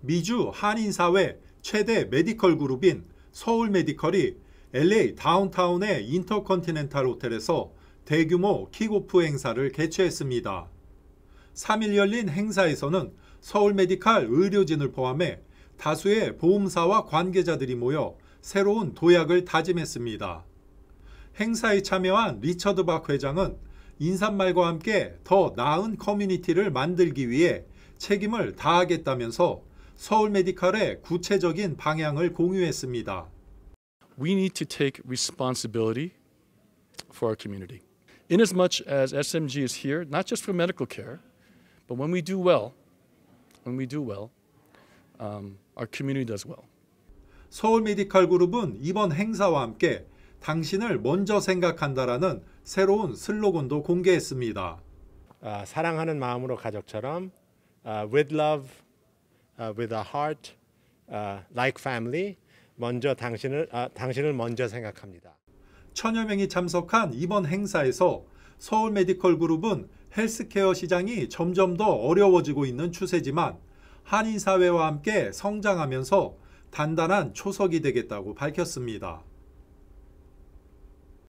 미주 한인사회 최대 메디컬 그룹인 서울 메디컬이 LA 다운타운의 인터컨티넨탈 호텔에서 대규모 킥오프 행사를 개최했습니다. 3일 열린 행사에서는 서울 메디칼 의료진을 포함해 다수의 보험사와 관계자들이 모여 새로운 도약을 다짐했습니다. 행사에 참여한 리처드 박 회장은 인사말과 함께 더 나은 커뮤니티를 만들기 위해 책임을 다하겠다면서 서울 메디칼의 구체적인 방향을 공유했습니다. We need to take responsibility for our community. In as much as SMG is here not just for medical care, but when we do well, when we do well, um, our community does well. 서울 메디칼 그룹은 이번 행사와 함께 당신을 먼저 생각한다라는 새로운 슬로건도 공개했습니다. 아, 사랑하는 마음으로 가족처럼 아, with love 아, with a heart 아, like family 먼저 당신을 아, 당신을 먼저 생각합니다. 천여 명이 참석한 이번 행사에서 서울 메디컬 그룹은 헬스케어 시장이 점점 더 어려워지고 있는 추세지만 한인 사회와 함께 성장하면서 단단한 초석이 되겠다고 밝혔습니다.